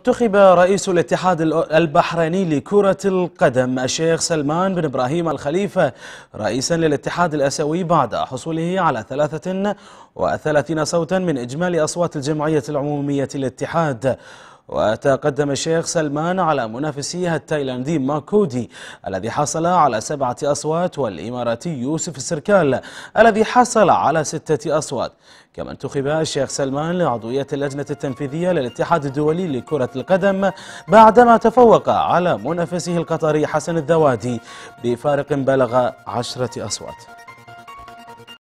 انتخب رئيس الاتحاد البحريني لكرة القدم الشيخ سلمان بن إبراهيم الخليفة رئيسا للاتحاد الأسيوي بعد حصوله على 33 صوتا من إجمالي أصوات الجمعية العمومية للاتحاد وتقدم الشيخ سلمان على منافسيه التايلاندي ماكودي الذي حصل على سبعة أصوات والإماراتي يوسف السركال الذي حصل على ستة أصوات كما انتخب الشيخ سلمان لعضوية اللجنة التنفيذية للاتحاد الدولي لكرة القدم بعدما تفوق على منافسه القطري حسن الذوادي بفارق بلغ عشرة أصوات